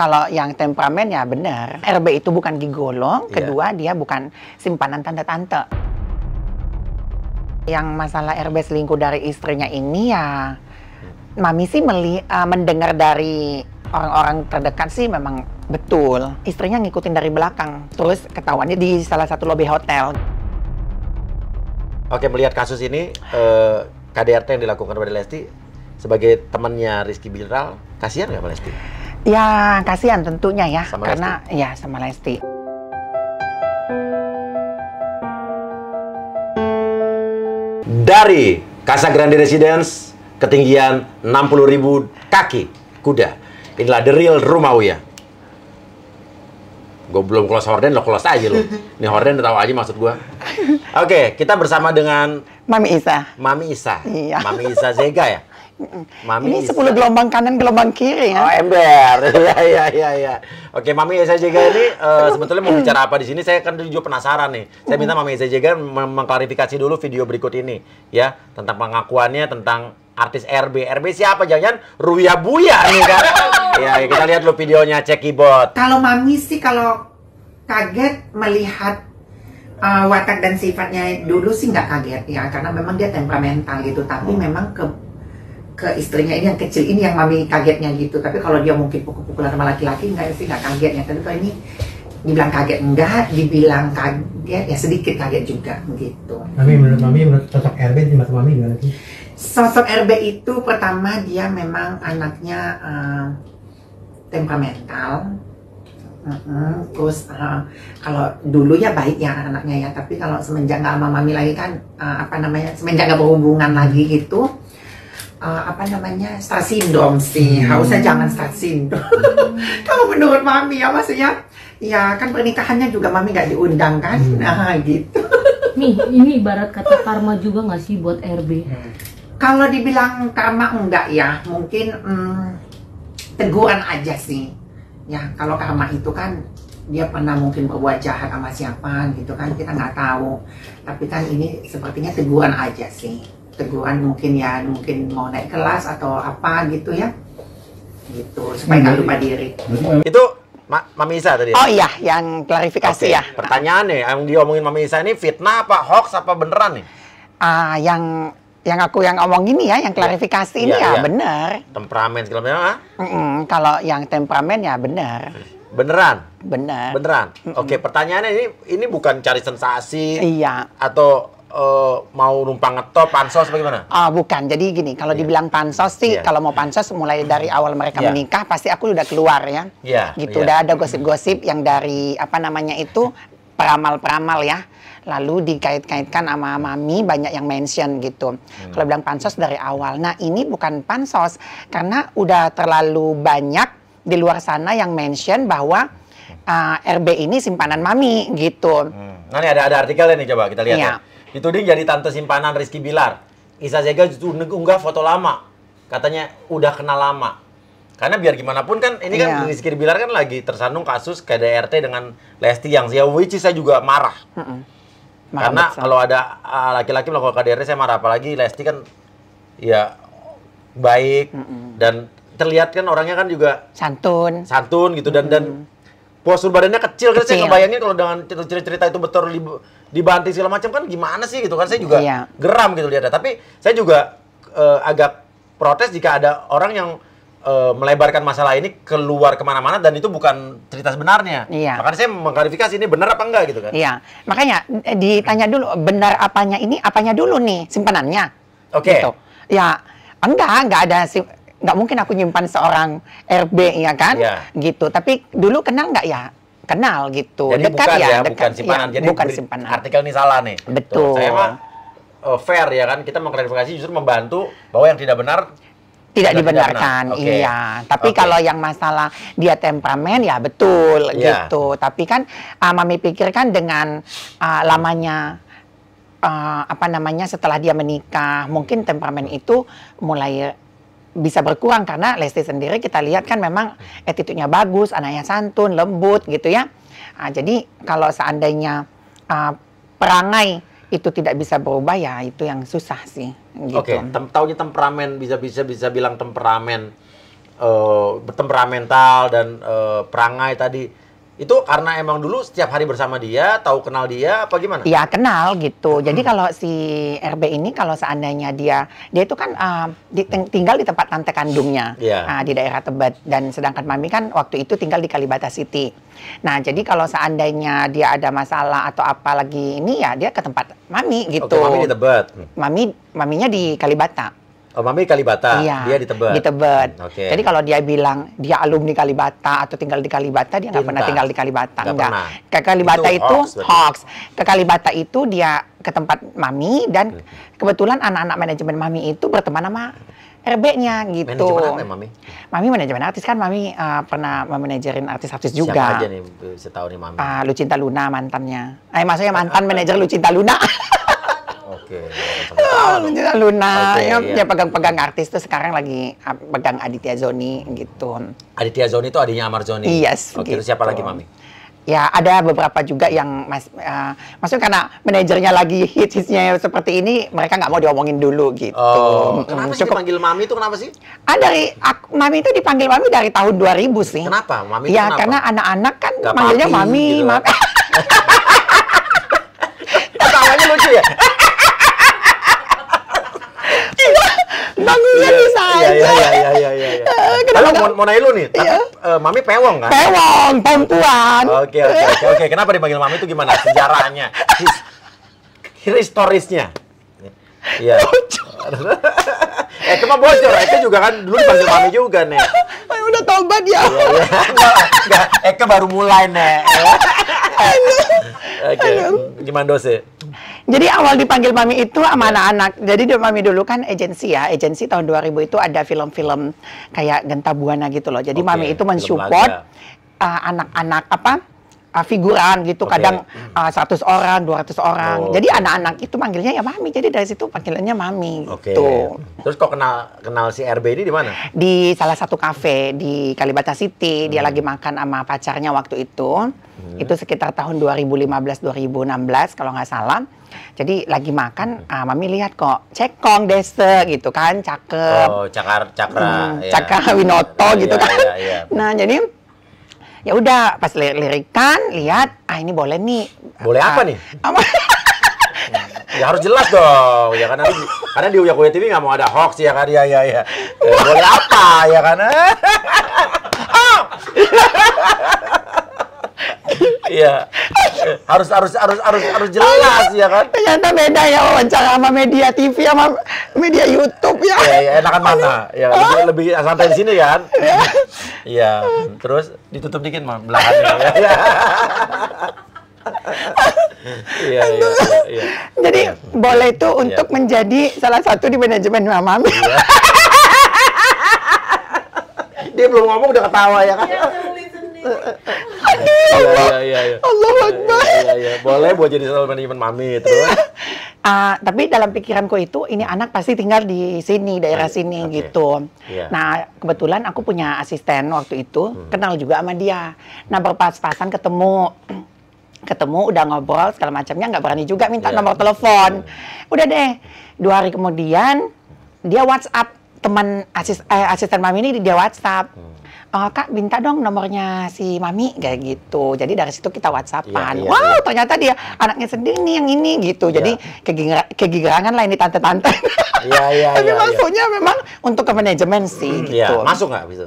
Kalau yang temperamen ya benar. RB itu bukan gigolo, yeah. kedua dia bukan simpanan tante-tante. Yang masalah RB selingkuh dari istrinya ini ya, Mami sih meli, uh, mendengar dari orang-orang terdekat sih memang betul. Istrinya ngikutin dari belakang, terus ketahuannya di salah satu lobby hotel. Oke, melihat kasus ini, uh, eh, KDRT yang dilakukan pada Lesti, sebagai temannya Rizky Bilral, kasihan nggak Lesti? Ya, kasihan tentunya ya, sama karena Lesti. ya sama Lesti. Dari Casa Grande Residence, ketinggian 60.000 kaki kuda. Inilah The Real Uya. Gue belum close horden, lo close aja lo. ini horden udah tahu aja maksud gue. Oke, okay, kita bersama dengan Mami Isa. Mami Isa. Iya. Mami Isa Zega ya? Mami ini Isa. gelombang kanan, gelombang kiri ya. Oh, ember. Iya, iya, iya, Ya. Oke, Mami Isa Zega ini uh, sebetulnya mau bicara apa di sini? Saya kan juga penasaran nih. Saya minta Mami Isa Zega mengklarifikasi dulu video berikut ini ya, tentang pengakuannya tentang artis RB. RB siapa? Jangan Ruya Buya nih kan. Iya, iya, kita lihat lo videonya cek keyboard. Kalau Mami sih kalau kaget melihat uh, watak dan sifatnya dulu sih nggak kaget ya karena memang dia temperamental gitu tapi hmm. memang ke ke istrinya ini yang kecil ini yang mami kagetnya gitu tapi kalau dia mungkin pukul-pukulan sama laki-laki nggak sih nggak kagetnya. ya tapi kalau ini dibilang kaget enggak dibilang kaget ya sedikit kaget juga gitu mami menurut mami menurut sosok RB di mata mami gimana sih sosok RB itu pertama dia memang anaknya uh, temperamental Terus uh, kalau dulu ya baik ya anaknya ya, tapi kalau semenjak nggak sama mami lagi kan uh, apa namanya semenjak nggak berhubungan lagi gitu uh, apa namanya star sih, hmm. harusnya jangan star syndrome. Hmm. kalau menurut mami ya maksudnya, ya kan pernikahannya juga mami nggak diundang kan, hmm. nah gitu. Nih ini ibarat kata karma juga nggak sih buat RB? Hmm. Kalau dibilang karma enggak ya, mungkin hmm, teguran aja sih ya kalau karma itu kan dia pernah mungkin berbuat jahat sama siapa gitu kan kita nggak tahu tapi kan ini sepertinya teguran aja sih teguran mungkin ya mungkin mau naik kelas atau apa gitu ya gitu supaya nggak lupa diri itu Ma Mami Isa tadi ya? oh iya yang klarifikasi okay. ya nih yang diomongin Mami Isa ini fitnah apa hoax apa beneran nih ah uh, yang yang aku yang ngomong gini ya, yang iya. klarifikasi iya, ya, ini ya, ya bener. Temperamen segala macam. Mm -mm, kalau yang temperamen ya bener. Beneran? Bener. Beneran. Mm -mm. Oke, pertanyaannya ini ini bukan cari sensasi. Iya. Atau uh, mau numpang ngetop pansos bagaimana? Oh, ah, bukan. Jadi gini, kalau yeah. dibilang pansos sih, yeah. kalau mau pansos mulai dari iya. awal mereka yeah. menikah pasti aku udah keluar ya. Iya. Yeah. Gitu. Yeah. Udah ada gosip-gosip yang dari apa namanya itu peramal-peramal ya lalu dikait-kaitkan sama mami banyak yang mention gitu. Hmm. Kalau bilang pansos dari awal. Nah, ini bukan pansos karena udah terlalu banyak di luar sana yang mention bahwa uh, eh, RB ini simpanan mami gitu. Hmm. Nah, ini ada ada artikelnya nih coba kita lihat iya. ya. Itu dia jadi tante simpanan Rizky Bilar. Isa Zega unggah foto lama. Katanya udah kenal lama. Karena biar gimana pun kan ini yeah. kan iya. Rizky Bilar kan lagi tersandung kasus KDRT dengan Lesti yang ya which saya juga marah. Mm -mm. Karena besar. kalau ada ah, laki-laki melakukan KDRT saya marah apalagi Lesti kan ya baik mm -mm. dan terlihat kan orangnya kan juga santun. Santun gitu dan mm -hmm. dan postur badannya kecil, kecil. kan saya kebayangin kalau dengan cerita-cerita itu betul di dibanting segala macam kan gimana sih gitu kan saya juga iya. geram gitu lihatnya. Tapi saya juga uh, agak protes jika ada orang yang Eh, melebarkan masalah ini keluar kemana-mana dan itu bukan cerita sebenarnya. Iya. Makanya saya mengklarifikasi ini benar apa enggak gitu kan? Iya. Makanya eh, ditanya dulu benar apanya ini, apanya dulu nih simpanannya. Oke. Okay. Gitu. Ya enggak, enggak ada sih enggak mungkin aku nyimpan seorang RB ya kan, Iya. gitu. Tapi dulu kenal enggak ya? Kenal gitu. Jadi dekat bukan ya, ya dekat, bukan iya, simpanan. Ya, Jadi bukan simpanan. Artikel ini salah nih. Gitu. Betul. Tuh, saya mah uh, fair ya kan kita mengklarifikasi justru membantu bahwa yang tidak benar tidak dibenarkan okay. iya tapi okay. kalau yang masalah dia temperamen ya betul yeah. gitu tapi kan uh, mami pikirkan dengan uh, lamanya uh, apa namanya setelah dia menikah mungkin temperamen itu mulai bisa berkurang karena Lesti sendiri kita lihat kan memang attitude-nya bagus, anaknya santun, lembut gitu ya. uh, jadi kalau seandainya uh, perangai itu tidak bisa berubah ya itu yang susah sih. Gitu. Oke, okay. Tem taunya temperamen bisa bisa bisa bilang temperamen uh, temperamental dan uh, perangai tadi itu karena emang dulu setiap hari bersama dia, tahu kenal dia apa gimana? Ya kenal gitu. Jadi kalau si RB ini kalau seandainya dia dia itu kan uh, tinggal di tempat tante kandungnya yeah. Iya. uh, di daerah Tebet dan sedangkan mami kan waktu itu tinggal di Kalibata City. Nah jadi kalau seandainya dia ada masalah atau apa lagi ini ya dia ke tempat mami gitu. okay, mami di Tebet. Mami maminya di Kalibata. Oh, Mami Kalibata. Iya. Dia di Tebet. Di Tebet. Hmm, Okay. Jadi kalau dia bilang dia alumni Kalibata atau tinggal di Kalibata, dia nggak pernah tinggal di Kalibata. Gak enggak. Ke Kalibata itu, itu hoax, hoax. Ke Kalibata itu dia ke tempat Mami dan hmm. kebetulan anak-anak manajemen Mami itu berteman sama RB-nya gitu. Manajemen apa ya, Mami? Mami manajemen artis kan Mami uh, pernah memanajerin artis-artis juga. Siapa aja nih setahun nih Mami? Uh, Lucinta Luna mantannya. Eh maksudnya eh, mantan manajer Lucinta Luna. Oke. Okay. Oh, Luna, okay, ya, ya pegang-pegang artis tuh sekarang lagi ah, pegang Aditya Zoni gitu. Aditya Zoni itu adiknya Amar Zoni. Yes. Oke, okay, gitu. siapa lagi gitu. mami? Ya ada beberapa juga yang mas, uh, maksudnya karena manajernya lagi hits hitsnya seperti ini mereka nggak mau diomongin dulu gitu. Oh, kenapa sih Cukup. dipanggil mami itu kenapa sih? Ah dari aku, mami itu dipanggil mami dari tahun 2000 sih. Kenapa mami? Ya kenapa? karena anak-anak kan gak manggilnya papi, mami, gitu mami. lucu ya. Bang yeah. bisa iya, aja. Iya, iya, iya, iya, iya. Eh, kenapa? Kalau mau, mau naik lu nih, tapi uh, Mami pewong kan? Pewong, perempuan. Oke, oke, oke, oke. Kenapa dipanggil Mami itu gimana? Sejarahnya. His, Historisnya. Iya. eh mah bocor, Eke juga kan dulu dipanggil Mami juga nek Ayo udah tobat ya. Iya, iya. Enggak, enggak, baru mulai nek Oke, okay. gimana dose? Ya? Jadi awal dipanggil Mami itu sama anak-anak. Jadi di Mami dulu kan agensi ya, agensi tahun 2000 itu ada film-film kayak Genta Buana gitu loh. Jadi okay, Mami itu mensupport eh, anak-anak uh, anak -anak, apa? uh, figuran gitu okay. kadang uh, hmm. ah, 100 orang 200 orang oh. jadi anak-anak itu manggilnya ya mami jadi dari situ panggilannya mami okay. tuh gitu. terus kok kenal kenal si RB ini di mana di salah satu kafe di Kalibata City hmm. dia lagi makan sama pacarnya waktu itu hmm. itu sekitar tahun 2015 2016 kalau nggak salah jadi lagi makan, hmm. ah, mami lihat kok cekong desa gitu kan, cakep. Oh, cakar, cakra, hmm, ya. cakra Winoto ya, gitu ya, kan. Ya, ya. Nah jadi ya udah pas lirikan lihat ah ini boleh nih boleh apa, ah, apa nih ya harus jelas dong ya karena karena di Uya Kuya TV nggak mau ada hoax ya kan ya ya ya eh, boleh apa ya karena Iya. harus harus harus harus harus jelas ya kan? Ternyata beda ya wawancara sama media TV sama media YouTube ya. Iya, ya, enakan mana? Ya lebih, lebih santai di sini kan? Ya. Iya. Terus ditutup dikit mah belakangnya ya. iya, iya, iya, iya. Jadi ya. boleh itu iya. untuk ya. menjadi salah satu di manajemen Mama. Iya. Dia belum ngomong udah ketawa ya kan? Iya, Aduh. Iya iya iya. Allah iya, Akbar. Iya, iya iya. Boleh buat jadi salah manajemen mami iya. terus. Uh, tapi dalam pikiranku itu ini anak pasti tinggal di sini daerah sini okay. gitu. Yeah. Nah kebetulan aku punya asisten waktu itu hmm. kenal juga sama dia. Nah berpas-pasan ketemu ketemu udah ngobrol segala macamnya nggak berani juga minta yeah. nomor telepon. Yeah. Udah deh dua hari kemudian dia WhatsApp teman asis, eh, asisten mami ini dia WhatsApp. Hmm oh, kak minta dong nomornya si mami kayak gitu jadi dari situ kita whatsappan iya, iya, wow iya. ternyata dia anaknya sendiri nih yang ini gitu iya. jadi kegigirangan kegirangan lah ini tante-tante iya, iya, iya tapi iya, maksudnya iya. memang untuk ke manajemen sih hmm, iya. gitu iya. masuk nggak gitu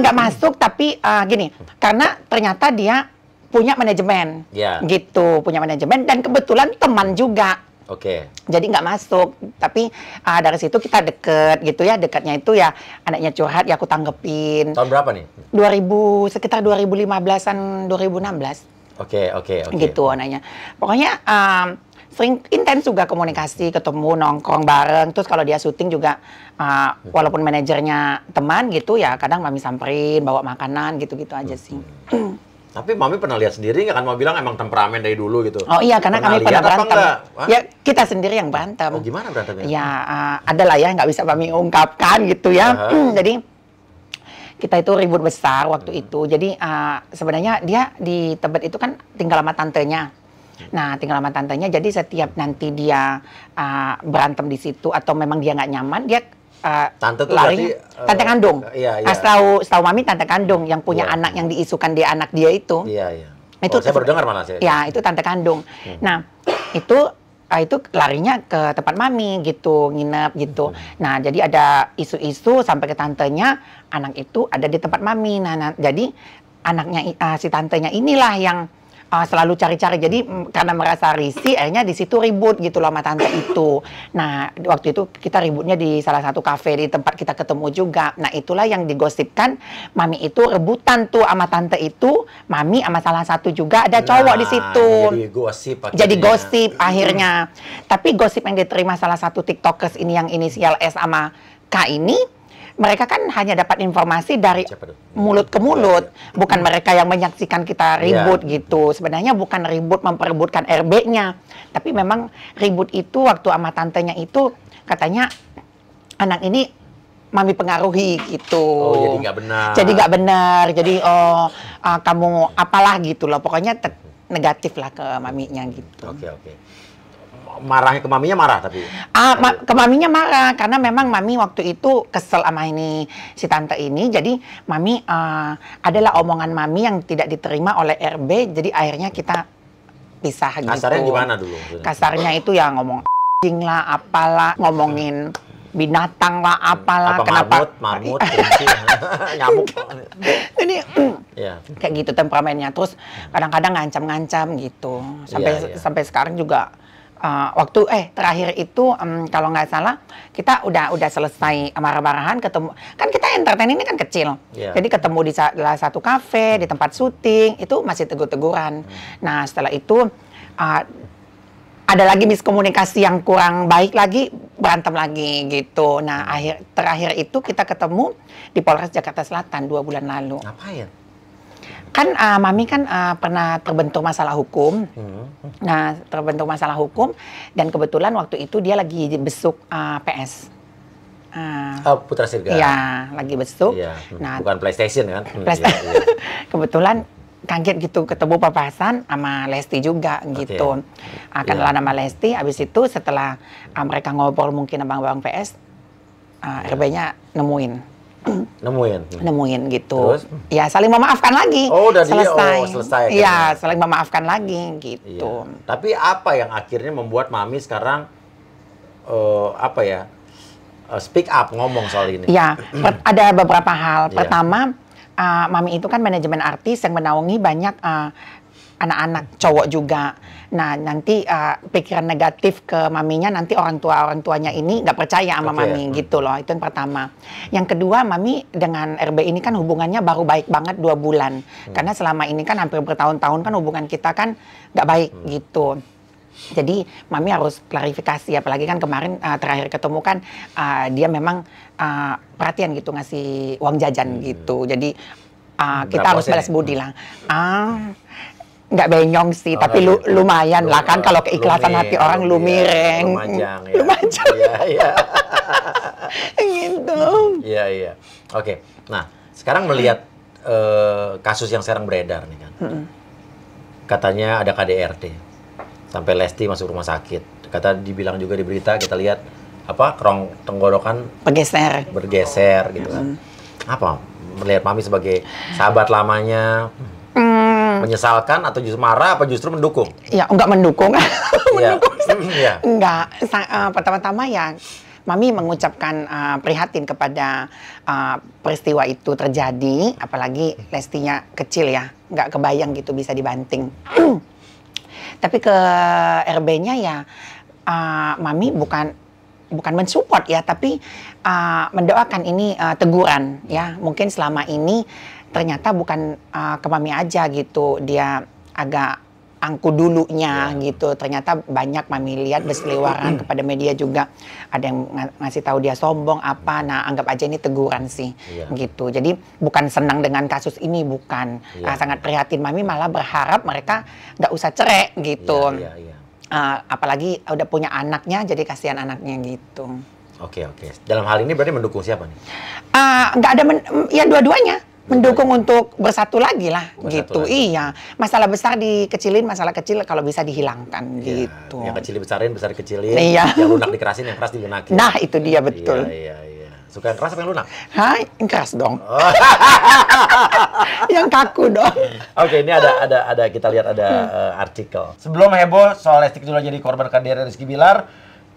nggak uh, masuk tapi uh, gini karena ternyata dia punya manajemen yeah. gitu punya manajemen dan kebetulan teman juga Oke. Okay. Jadi nggak masuk, tapi uh, dari situ kita deket gitu ya, dekatnya itu ya anaknya curhat ya aku tanggepin. Tahun berapa nih? 2000 sekitar 2015-an 2016. Oke, okay, oke, okay, oke. Okay. Gitu anaknya. Pokoknya um, sering intens juga komunikasi, ketemu, nongkrong bareng. Terus kalau dia syuting juga, uh, walaupun manajernya teman gitu ya, kadang mami samperin, bawa makanan gitu-gitu aja sih. Hmm. Tapi Mami pernah lihat sendiri nggak kan? mau bilang emang temperamen dari dulu gitu. Oh iya, karena pernah kami pernah berantem. Ya kita sendiri yang berantem. Oh gimana berantemnya? Ya uh, adalah ya nggak bisa Mami ungkapkan gitu ya. Uh -huh. Jadi kita itu ribut besar waktu hmm. itu. Jadi uh, sebenarnya dia di Tebet itu kan tinggal sama tantenya. Nah, tinggal sama tantenya. Jadi setiap nanti dia uh, berantem di situ atau memang dia nggak nyaman, dia Eh, tante tuh lari, berarti, eh, tante kandung. Iya, iya. Eh, setahu setahu mami tante kandung yang punya iya. anak yang diisukan dia anak dia itu. Iya, iya. Nah, oh, itu saya berdengar dengar malah saya. Ya, itu tante kandung. Hmm. Nah, itu uh, itu larinya ke tempat mami gitu, nginep gitu. Hmm. Nah, jadi ada isu-isu sampai ke tantenya anak itu ada di tempat mami. Nah, nah jadi anaknya uh, si tantenya inilah yang uh, selalu cari-cari. Jadi karena merasa risih, akhirnya di situ ribut gitu loh sama tante itu. Nah waktu itu kita ributnya di salah satu kafe di tempat kita ketemu juga. Nah itulah yang digosipkan, mami itu rebutan tuh sama tante itu, mami sama salah satu juga ada nah, cowok nah, di situ. Jadi gosip. Akhirnya. Jadi gosip akhirnya. Tapi gosip yang diterima salah satu tiktokers ini yang inisial S sama K ini mereka kan hanya dapat informasi dari mulut ke mulut, iya, iya. bukan mereka yang menyaksikan kita iya. ribut ya. gitu. Sebenarnya bukan ribut memperebutkan RB-nya, tapi memang ribut itu waktu sama tantenya itu katanya anak ini mami pengaruhi gitu. Oh, jadi nggak benar. Jadi nggak benar. Jadi oh uh, kamu apalah gitu loh. Pokoknya negatif lah ke maminya gitu. Oke, okay, oke. Okay marahnya ke maminya marah tapi ah ma ke maminya marah karena memang mami waktu itu kesel sama ini si tante ini jadi mami uh, adalah omongan mami yang tidak diterima oleh RB jadi akhirnya kita pisah kasarnya gitu kasarnya gimana dulu kasarnya itu ya ngomong anjing lah apalah ngomongin binatang lah apalah apa, kenapa marmut, marmut iya. nyamuk ini iya. kayak gitu temperamennya terus kadang-kadang ngancam-ngancam gitu sampai yeah, yeah. sampai sekarang juga uh, waktu eh terakhir itu um, kalau nggak salah kita udah udah selesai marah-marahan ketemu kan kita entertain ini kan kecil yeah. jadi ketemu di salah satu kafe di tempat syuting itu masih tegur-teguran hmm. nah setelah itu uh, ada lagi miskomunikasi yang kurang baik lagi berantem lagi gitu nah hmm. akhir terakhir itu kita ketemu di Polres Jakarta Selatan dua bulan lalu ngapain kan uh, mami kan uh, pernah terbentur masalah hukum. Hmm. Nah, terbentur masalah hukum dan kebetulan waktu itu dia lagi besuk uh, ah, PS. Uh, oh, Putra Sirga. Iya, lagi besuk. Iya. Hmm. Nah, bukan PlayStation kan? Hmm, iya, iya. kebetulan kaget gitu ketemu papasan sama Lesti juga gitu. Okay. Akan yeah. Lesti habis itu setelah uh, mereka ngobrol mungkin abang-abang PS uh, yeah. RB-nya nemuin. nemuin nemuin gitu Terus? ya saling memaafkan lagi oh udah selesai oh, selesai ya saling memaafkan lagi gitu ya. tapi apa yang akhirnya membuat mami sekarang uh, apa ya uh, speak up ngomong soal ini ya ada beberapa hal iya. pertama ya. uh, mami itu kan manajemen artis yang menaungi banyak uh, anak-anak cowok juga. Nah nanti uh, pikiran negatif ke maminya nanti orang tua orang tuanya ini nggak percaya sama okay. mami hmm. gitu loh itu yang pertama. Yang kedua mami dengan RB ini kan hubungannya baru baik banget dua bulan hmm. karena selama ini kan hampir bertahun-tahun kan hubungan kita kan nggak baik hmm. gitu. Jadi mami harus klarifikasi apalagi kan kemarin uh, terakhir ketemu kan uh, dia memang uh, perhatian gitu ngasih uang jajan hmm. gitu. Jadi uh, kita harus balas ya? budi lah. Uh, nggak benyong sih, oh, tapi lu, lumayan lah kan kalau keikhlasan lumir, hati orang lumireng. Iya, lumajang. Ya. Lumajang. Iya, iya. gitu. Iya, iya. Oke. Nah, sekarang melihat uh, kasus yang sekarang beredar nih kan. Hmm. Katanya ada KDRT. Sampai Lesti masuk rumah sakit. Kata dibilang juga di berita kita lihat apa kerong tenggorokan bergeser. Bergeser gitu kan. Hmm. Apa melihat Mami sebagai sahabat lamanya? Hmm. Menyesalkan atau justru marah apa justru mendukung? Ya, enggak mendukung. Iya. mendukung. Ya. enggak. Uh, pertama-tama ya Mami mengucapkan uh, prihatin kepada uh, peristiwa itu terjadi, apalagi Lestinya kecil ya, enggak kebayang gitu bisa dibanting. Tapi ke RB-nya ya, uh, Mami bukan bukan mensupport ya, tapi uh, mendoakan ini uh, teguran ya. Mungkin selama ini ternyata bukan uh, ke mami aja gitu dia agak angku dulunya yeah. gitu ternyata banyak mami lihat berseliwaran kepada media juga ada yang ng ngasih tahu dia sombong apa nah anggap aja ini teguran sih yeah. gitu jadi bukan senang dengan kasus ini bukan yeah. Iya. uh, sangat prihatin mami malah berharap mereka nggak usah cerai gitu yeah, yeah, yeah. Uh, apalagi udah punya anaknya jadi kasihan anaknya gitu oke okay, oke okay. dalam hal ini berarti mendukung siapa nih eh, nggak uh, ada men ya dua-duanya mendukung untuk bersatu lagi lah bersatu gitu. Lagi. Iya, masalah besar dikecilin, masalah kecil kalau bisa dihilangkan iya, gitu. Yang kecil dibesarin, besar dikecilin. Iya. Yang lunak dikerasin, yang keras dilunakin. Nah, itu dia iya, betul. Iya, iya, iya. Suka yang keras apa yang lunak? Hah, yang keras dong. Oh. yang kaku dong. Oke, okay, ini ada ada ada kita lihat ada uh, artikel. Sebelum heboh soal Estik dulu jadi korban kader Rizky Bilar,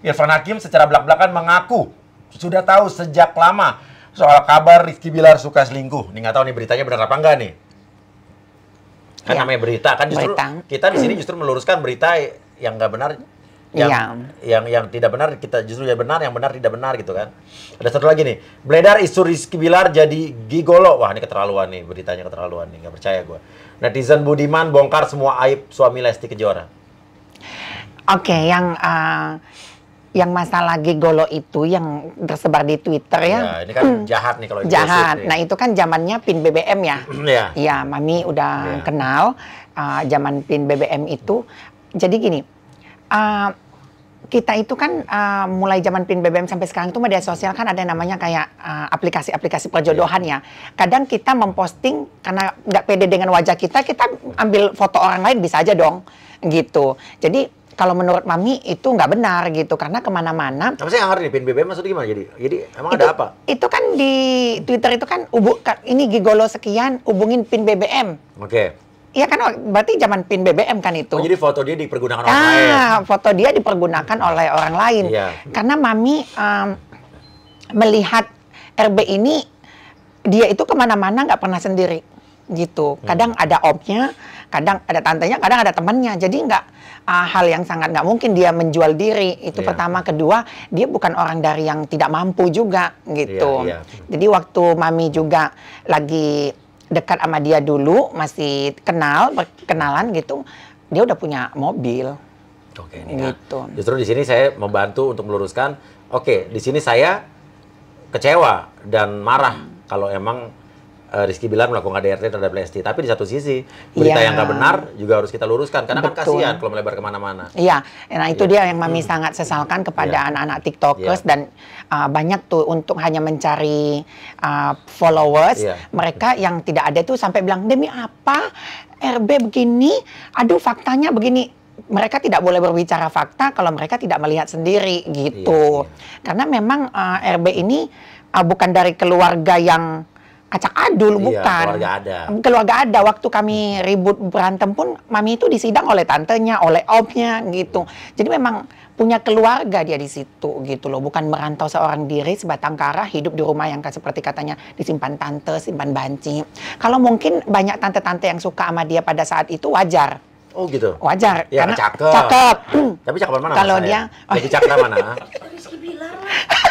Irfan Hakim secara belak-belakan mengaku sudah tahu sejak lama soal kabar Rizky Bilar suka selingkuh. Nih nggak tahu nih beritanya benar apa enggak nih. Kan ya. namanya berita kan justru berita. kita di sini justru meluruskan berita yang nggak benar yang, ya. yang yang tidak benar kita justru yang benar yang benar tidak benar gitu kan ada satu lagi nih beredar isu Rizky Bilar jadi gigolo wah ini keterlaluan nih beritanya keterlaluan nih nggak percaya gue netizen Budiman bongkar semua aib suami Lesti Kejora oke okay, yang uh, yang masalah gigolo itu yang tersebar di Twitter ya. ya ini kan hmm. jahat nih kalau jahat. Nah itu kan zamannya pin BBM ya. Hmm, iya. Iya, mami udah ya. kenal uh, zaman pin BBM itu. Jadi gini, uh, kita itu kan uh, mulai zaman pin BBM sampai sekarang itu media sosial kan ada namanya kayak uh, aplikasi-aplikasi uh, ya. Kadang kita memposting karena nggak pede dengan wajah kita, kita ambil foto orang lain bisa aja dong gitu. Jadi kalau menurut mami itu nggak benar gitu karena kemana-mana. Tapi sih yang ngerti pin BBM maksudnya gimana jadi? Jadi emang itu, ada apa? Itu kan di Twitter itu kan ubu ini gigolo sekian hubungin pin BBM. Oke. Okay. Iya kan oh, berarti zaman pin BBM kan itu. Oh, jadi foto dia dipergunakan ah, orang ah, lain. foto dia dipergunakan oleh orang lain. Iya. Karena mami um, melihat RB ini dia itu kemana-mana nggak pernah sendiri gitu. Kadang hmm. ada opnya, kadang ada tantenya, kadang ada temannya. Jadi nggak uh, hal yang sangat nggak mungkin dia menjual diri. Itu yeah. pertama, kedua dia bukan orang dari yang tidak mampu juga gitu. Yeah, yeah. Jadi waktu mami juga lagi dekat sama dia dulu, masih kenal, kenalan gitu, dia udah punya mobil. Oke, okay, ya. gitu. Ya. Justru di sini saya membantu untuk meluruskan. Oke, okay, di sini saya kecewa dan marah hmm. kalau emang uh, Rizky Bilar melakukan DRT terhadap Lesti. Tapi di satu sisi berita yeah. yang nggak benar juga harus kita luruskan karena kan Betul. kan kasihan kalau melebar kemana-mana. Iya, nah itu yeah. dia yang mami mm. sangat sesalkan iya. kepada iya. anak-anak yeah. TikTokers Yeah. dan uh, banyak tuh untuk hanya mencari uh, followers Yeah. mereka yang tidak ada tuh sampai bilang demi apa RB begini, aduh faktanya begini mereka tidak boleh berbicara fakta kalau mereka tidak melihat sendiri gitu. Yeah. Iya. Karena memang uh, RB ini uh, bukan dari keluarga yang acak adul iya, bukan keluarga ada keluarga ada waktu kami ribut berantem pun mami itu disidang oleh tantenya oleh opnya gitu jadi memang punya keluarga dia di situ gitu loh bukan merantau seorang diri sebatang kara hidup di rumah yang seperti katanya disimpan tante simpan banci kalau mungkin banyak tante-tante yang suka sama dia pada saat itu wajar Oh gitu. Wajar ya, karena cakep. cakep. Tapi cakep mana? Kalau dia lebih cakep mana?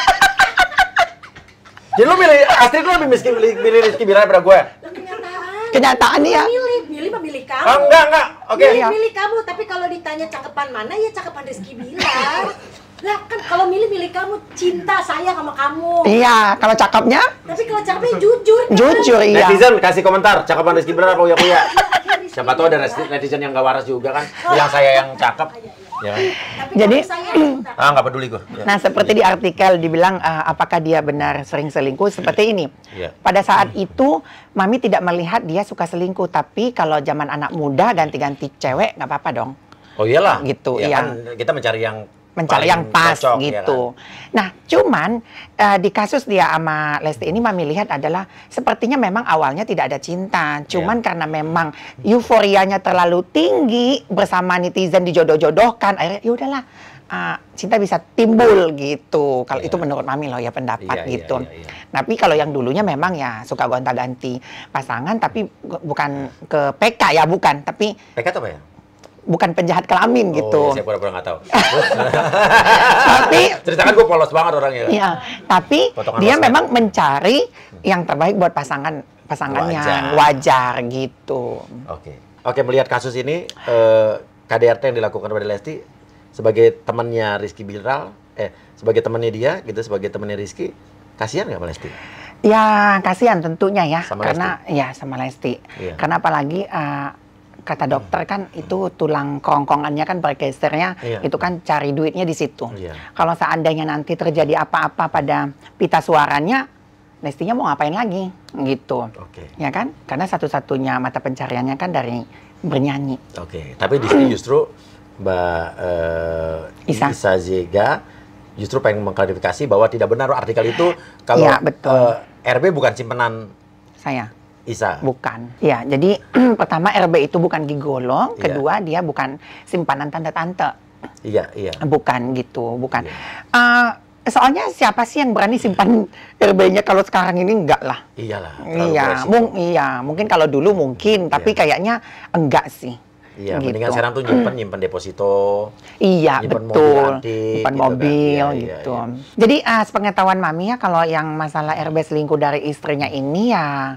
Jadi lu milih Astrid lu lebih miskin milih, milih Rizky Bilar daripada gue. Kenyataan. Kenyataan ya. Milih, milih milih kamu. Oh, enggak, enggak. Oke. Okay. Milih, milih kamu, tapi kalau ditanya cakepan mana ya cakepan Rizky Bilar. Lah kan kalau milih-milih kamu cinta saya sama kamu. Iya, kalau cakepnya? Tapi kalau cakepnya jujur. Kan? Jujur iya. Netizen kasih komentar, cakapan Rizky Bilar apa uya-uya? Iya, iya, iya. Siapa tahu ada netizen yang gak waras juga kan, oh. yang saya yang cakep. Oh, ya. Jadi, ah nggak peduli gue. Ya. Nah seperti di artikel dibilang uh, apakah dia benar sering selingkuh seperti ini. Ya. Pada saat itu mami tidak melihat dia suka selingkuh, tapi kalau zaman anak muda ganti-ganti cewek nggak apa-apa dong. Oh iyalah. Gitu. Ya, ya. kan kita mencari yang mencari yang pas cocok, gitu. Ya kan? Gitu. Nah, cuman uh, di kasus dia sama Lesti ini mami lihat adalah sepertinya memang awalnya tidak ada cinta, cuman yeah. karena memang euforianya terlalu tinggi bersama netizen dijodoh-jodohkan, akhirnya ya udahlah uh, cinta bisa timbul gitu. Kalau yeah. itu menurut mami loh ya pendapat yeah, iya, gitu. Yeah, yeah, yeah. Tapi kalau yang dulunya memang ya suka gonta-ganti pasangan tapi bukan ke PK ya bukan, tapi PK apa ya? bukan penjahat kelamin oh, gitu. Iya, saya pura-pura nggak tahu. tapi ceritakan gue polos banget orangnya. Iya, tapi Potongan dia masalah. memang mencari hmm. yang terbaik buat pasangan pasangannya wajar, wajar gitu. Oke, okay. oke okay, melihat kasus ini eh, KDRT yang dilakukan pada Lesti sebagai temannya Rizky Bilral, eh sebagai temannya dia gitu sebagai temannya Rizky, kasihan nggak Lesti? Ya kasihan tentunya ya, sama karena Lesti. ya sama Lesti. Iya. Karena apalagi uh, kata dokter kan itu tulang kongkongannya kan bergesernya yeah. itu kan cari duitnya di situ. Yeah. Kalau seandainya nanti terjadi apa-apa pada pita suaranya, mestinya mau ngapain lagi gitu. Okay. Ya kan? Karena satu-satunya mata pencariannya kan dari bernyanyi. Oke, okay. tapi di sini justru Mbak uh, Isa. Isa Zega justru pengen mengklarifikasi bahwa tidak benar artikel itu iya, kalau ya, betul. Uh, eh, RB bukan simpenan saya Isa. Bukan. Ya, jadi pertama RB itu bukan gigolo, iya. kedua ya. dia bukan simpanan tanda tante Iya, iya. Bukan gitu, bukan. Uh, soalnya siapa sih yang berani simpan RB-nya kalau sekarang ini enggak lah. Iyalah. Iya, mung iya, mungkin kalau dulu mungkin, iya. tapi kayaknya enggak sih. Iya, gitu. mendingan sekarang tuh nyimpan nyimpan deposito. Iya, nyimpen betul. Mobil gitu kan. mobil kan. Iya, gitu. Iya, iya. Jadi uh, sepengetahuan Mami ya kalau yang masalah RB selingkuh dari istrinya ini ya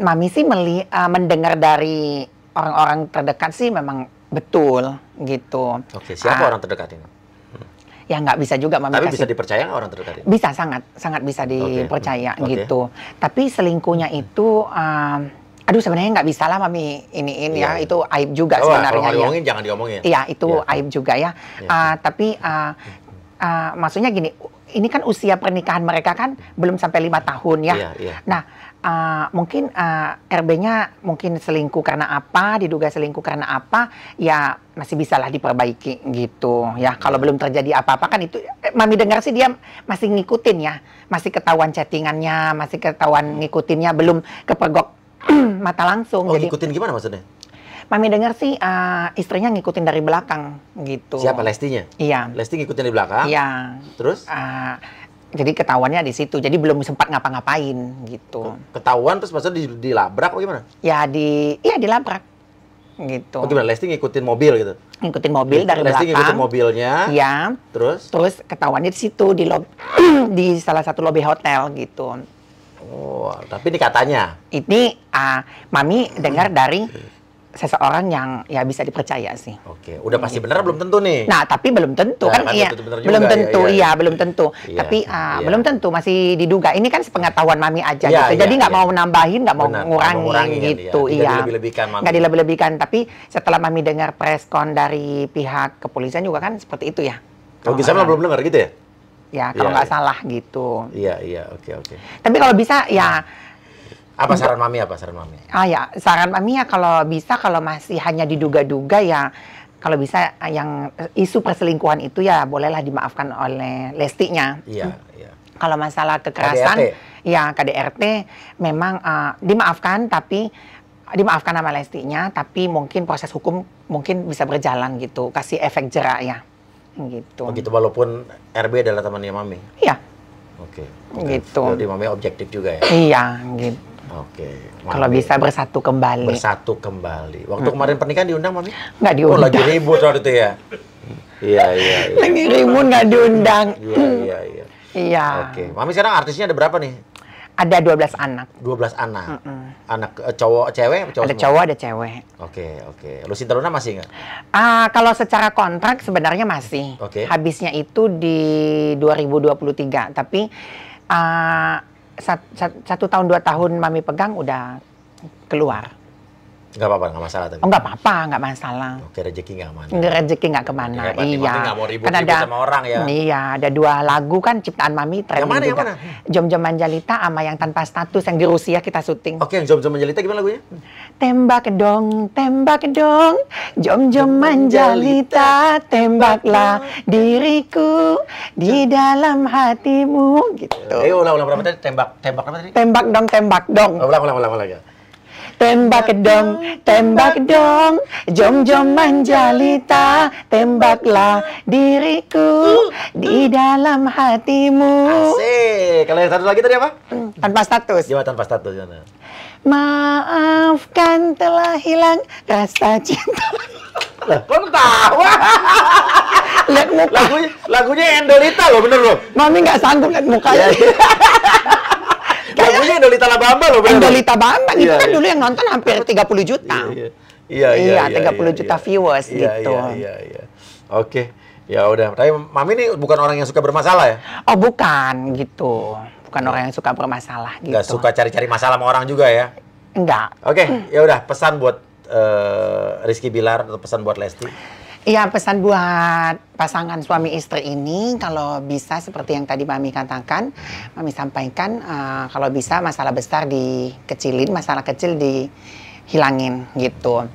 Mami sih meli, uh, mendengar dari orang-orang terdekat sih memang betul gitu. Oke, siapa uh, orang terdekat ini? Hmm. ya nggak bisa juga mami tapi kasih. bisa dipercaya orang terdekat ini? bisa sangat sangat bisa hmm, dipercaya okay. gitu okay. tapi selingkuhnya hmm. itu Uh, aduh sebenarnya nggak bisa lah mami ini yeah. ya iya. itu aib juga oh, sebenarnya kalau ya. jangan diomongin iya itu yeah. aib juga ya yeah. Iya, uh, iya. tapi uh, uh, maksudnya gini ini kan usia pernikahan mereka kan belum sampai lima tahun ya yeah, yeah. nah uh, mungkin uh, ah, RB-nya mungkin selingkuh karena apa, diduga selingkuh karena apa, ya masih bisalah diperbaiki gitu ya. Iya. Kalau belum terjadi apa-apa kan itu eh, mami dengar sih dia masih ngikutin ya, masih ketahuan chattingannya, masih ketahuan ngikutinnya, belum kepergok mata langsung. Oh, jadi, ngikutin gimana maksudnya? Mami dengar sih uh, istrinya ngikutin dari belakang gitu. Siapa Lestinya? Iya. Lesti ngikutin dari belakang. Iya. Terus? Uh, jadi ketahuannya di situ. Jadi belum sempat ngapa-ngapain gitu. Ketahuan terus masa di, dilabrak apa gimana? Ya di iya dilabrak gitu. Oh, gimana? Lesti ngikutin mobil gitu. Ngikutin mobil iya, dari Lesti belakang. ngikutin mobilnya. Iya. Terus? Terus ketahuannya di situ di lo di salah satu lobby hotel gitu. Oh, tapi ini katanya. Ini uh, mami dengar dari seseorang yang ya bisa dipercaya sih. Oke, udah pasti gitu. benar belum tentu nih. Nah, tapi belum tentu nah, kan, kan iya. -tentu belum ya, tentu, iya, iya. iya, belum tentu. Iya, tapi uh, belum tentu masih diduga. Ini kan sepengetahuan mami aja iya, gitu. Iya, Jadi nggak iya. mau nambahin, nggak mau mengurangi kan, gitu, kan, iya. Nggak iya. dilebih-lebihkan mami. dilebih-lebihkan, tapi setelah mami dengar preskon dari pihak kepolisian juga kan seperti itu ya. Kalau Gisela belum dengar gitu ya? Ya, kalau iya, nggak iya. salah gitu. Iya, iya, oke, okay, oke. Okay. Tapi kalau bisa ya nah apa saran mami apa saran mami? Ah ya, saran mami ya kalau bisa kalau masih hanya diduga-duga ya kalau bisa yang isu perselingkuhan itu ya bolehlah dimaafkan oleh lestinya. Iya, hmm. iya. Kalau masalah kekerasan KDRT. ya KDRT memang uh, dimaafkan tapi dimaafkan sama lestinya tapi mungkin proses hukum mungkin bisa berjalan gitu, kasih efek jerak ya. Gitu. Oh gitu, walaupun RB adalah temannya mami. Iya. Oke. Okay. Gitu. Jadi mami objektif juga ya. iya, gitu. Oke. Okay. Kalau bisa bersatu kembali. Bersatu kembali. Waktu hmm. kemarin pernikahan diundang mami? Nggak diundang. Oh lagi ribut waktu itu ya. Iya iya. iya. Lagi ribut nggak diundang. Iya iya iya. Iya. Oke. Okay. Mami sekarang artisnya ada berapa nih? Ada 12 anak. 12 anak. Mm -mm. Anak eh, cowok cewek cowok Ada cowok ada cewek. Oke, oke. Okay. Lucinta Luna masih nggak? Uh, kalau secara kontrak sebenarnya masih. Oke. Okay. Habisnya itu di 2023, tapi uh, sat, satu tahun dua tahun mami pegang udah keluar Nggak apa-apa, nggak masalah tadi. Oh, nggak apa-apa, nggak masalah. Oke, rezeki nggak kemana. Enggak rezeki nggak kemana, iya. mau ribut, kan ada, sama orang ya. Iya, ada dua lagu kan ciptaan Mami trending yang mana, juga. Yang mana? Jom-jom Manjalita sama yang tanpa status, yang di Rusia kita syuting. Oke, yang Jom-jom Manjalita gimana lagunya? Tembak dong, tembak dong, Jom-jom Manjalita, tembaklah diriku di dalam hatimu, gitu. Ayo eh, ulang-ulang berapa tadi? Tembak, tembak apa tadi? Tembak dong, tembak dong. Ulang, ulang, ulang, ulang. Ya. Tembak dong, tembak dong, jom-jom manjalita, tembaklah diriku di dalam hatimu. Asik. Kalau yang satu lagi tadi apa? Hmm, tanpa status. Gimana tanpa status? Jana. Iya. Maafkan telah hilang rasa cinta. Lah, kok ketawa? Lihat muka. Lagunya, lagunya Endolita loh, bener loh. Mami nggak sanggup lihat mukanya. Iya. Lagunya Endolita Labamba loh bener. lita Bambang itu iya, kan iya. dulu yang nonton hampir 30 iya, juta. Iya, iya. Iya, 30 juta viewers gitu. Iya, iya, iya. Oke. Ya udah, tapi Mami ini bukan orang yang suka bermasalah ya? Oh bukan, gitu. Bukan orang yang suka bermasalah gitu. Gak suka cari-cari masalah sama orang juga ya? Enggak. Oke, okay, ya udah pesan buat uh, Rizky Bilar atau pesan buat Lesti Iya pesan buat pasangan suami istri ini kalau bisa seperti yang tadi Mami katakan, Mami sampaikan uh, kalau bisa masalah besar dikecilin, masalah kecil dihilangin gitu.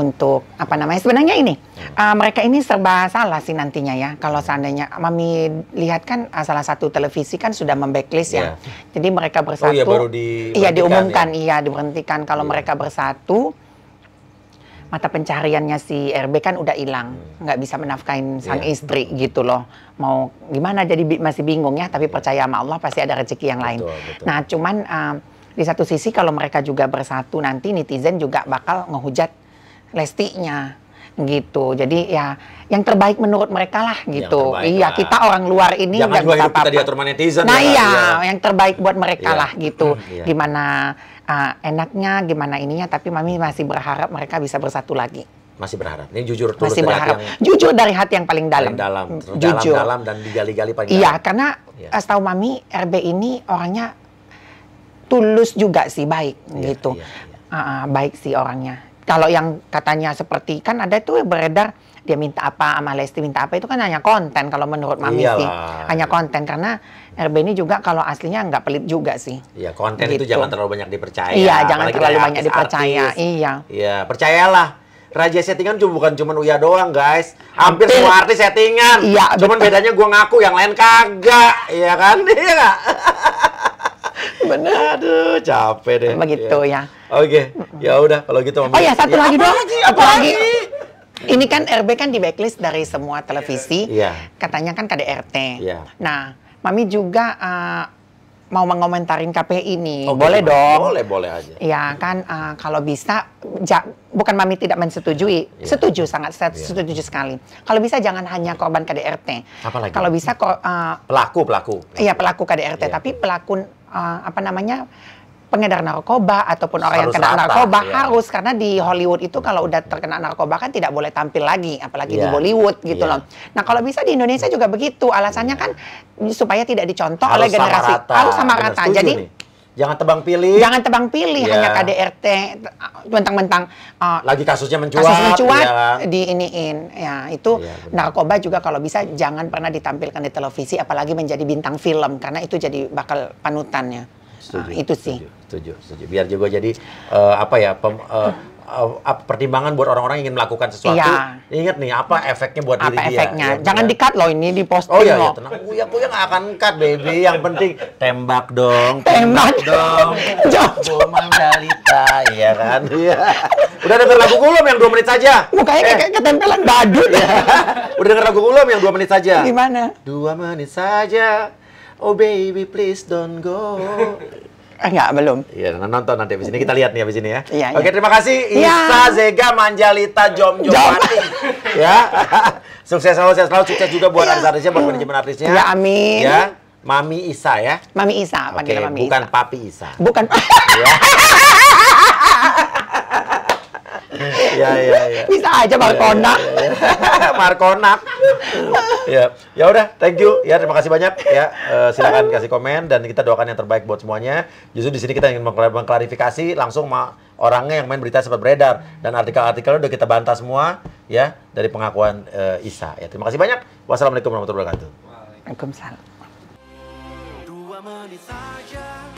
Untuk apa namanya sebenarnya ini uh, mereka ini serba salah sih nantinya ya kalau seandainya Mami lihat kan uh, salah satu televisi kan sudah membacklist yeah. ya. Iya. Jadi mereka bersatu. Oh iya baru Iya diumumkan, ya? iya diberhentikan kalau yeah. mereka bersatu mata pencariannya si RB kan udah hilang, hmm. nggak bisa menafkain sang yeah. istri gitu loh. Mau gimana jadi bi masih bingung ya, tapi percaya sama Allah pasti ada rezeki yang lain. Betul. Nah, cuman uh, di satu sisi kalau mereka juga bersatu nanti netizen juga bakal ngehujat Lestinya gitu. Jadi ya yang terbaik menurut mereka lah gitu. Iya, lah. kita orang luar ini nggak bisa apa-apa. Nah, ya, iya, ya. yang terbaik buat mereka yeah. lah gitu. Yeah. Gimana uh, enaknya gimana ininya tapi mami masih berharap mereka bisa bersatu lagi masih berharap. Ini jujur tulus masih berharap. dari hati yang jujur dari hati yang paling dalam. Paling dalam, mm, jujur. dalam, dalam dan digali-gali paling Iya, karena ya. setahu mami RB ini orangnya tulus juga sih baik ya, gitu. Ya, ya. Uh, baik sih orangnya. Kalau yang katanya seperti kan ada tuh beredar dia minta apa sama minta apa itu kan hanya konten kalau menurut mami Iyalah. sih. Hanya konten karena RB ini juga kalau aslinya nggak pelit juga sih. Iya, konten gitu. itu jangan terlalu banyak dipercaya. Iya, jangan terlalu banyak dipercaya. Artis. Iya. Iya, percayalah. Raja settingan cuma bukan cuma Uya doang, guys. Hampir, Hampir. semua artis settingan. Iya, cuman betul. bedanya gua ngaku, yang lain kagak. Iya kan? Iya enggak? Bener. Aduh, capek deh. Begitu ya. ya. Oke, okay. ya udah kalau gitu. Oh iya, satu ya, lagi dong. Lagi, apa lagi. lagi. Ini kan RB kan di backlist dari semua televisi. Iya. Katanya kan KDRT. Iya. Nah, Mami juga uh, mau mengomentarin KPI ini. Oh, boleh gimana? dong. Boleh, boleh aja. Iya kan uh, kalau bisa ja, bukan Mami tidak menyetujui, yeah. setuju sangat iya. setuju yeah. sekali. Kalau bisa jangan hanya korban KDRT. Apalagi? Kalau bisa kok uh, eh, pelaku pelaku. Iya, pelaku KDRT, yeah. tapi pelaku uh, apa namanya? pengedar narkoba ataupun orang yang kena rata, narkoba iya. harus karena di Hollywood itu kalau udah terkena narkoba kan tidak boleh tampil lagi apalagi yeah. di iya. Bollywood gitu yeah. loh. Nah, kalau bisa di Indonesia juga begitu. Alasannya kan supaya tidak dicontoh harus oleh generasi sama harus sama rata. Benar, Jadi nih. Jangan tebang pilih. Jangan tebang pilih yeah. hanya KDRT mentang-mentang uh, lagi kasusnya mencuat. Kasus mencuat yeah. iniin. Ya, itu yeah, iya, narkoba juga kalau bisa jangan pernah ditampilkan di televisi apalagi menjadi bintang film karena itu jadi bakal panutannya setuju, nah, itu sih setuju, setuju setuju biar juga jadi uh, apa ya pem, uh, uh, pertimbangan buat orang-orang ingin melakukan sesuatu. Iya. Ingat nih apa efeknya buat apa diri efeknya? dia. efeknya? Iya, Jangan ya. di-cut loh ini di posting Oh iya, iya tenang. Kuya aku nggak akan cut baby. Yang penting tembak dong, tembak, tembak dong. Bumang balita iya kan? Iya. Udah denger lagu kulum yang dua menit saja. Mukanya eh. kayak ketempelan badut. Iya. Udah denger lagu kulum yang dua menit saja. Gimana? Dua menit saja Oh baby please don't go. Enggak, eh, belum. Iya, nonton nanti di sini kita lihat nih habis ini ya. Iya, iya, Oke, terima kasih iya. Isa ya. Zega Manjalita Jom Jomati. ya. sukses selalu, sukses selalu, sukses juga buat ya. artisnya buat manajemen artisnya. Ya, amin. Ya. Mami Isa ya. Mami Isa, panggil Mami bukan Isa. Bukan Papi Isa. Bukan. ya ya ya ya bisa aja Markona ya, ya, ya. Markona ya ya udah thank you ya terima kasih banyak ya uh, silakan kasih komen dan kita doakan yang terbaik buat semuanya justru di sini kita ingin mengklarifikasi langsung sama orangnya yang main berita sempat beredar dan artikel-artikel udah kita bantah semua ya dari pengakuan uh, Isa ya terima kasih banyak wassalamualaikum warahmatullahi wabarakatuh Waalaikumsalam dua menit saja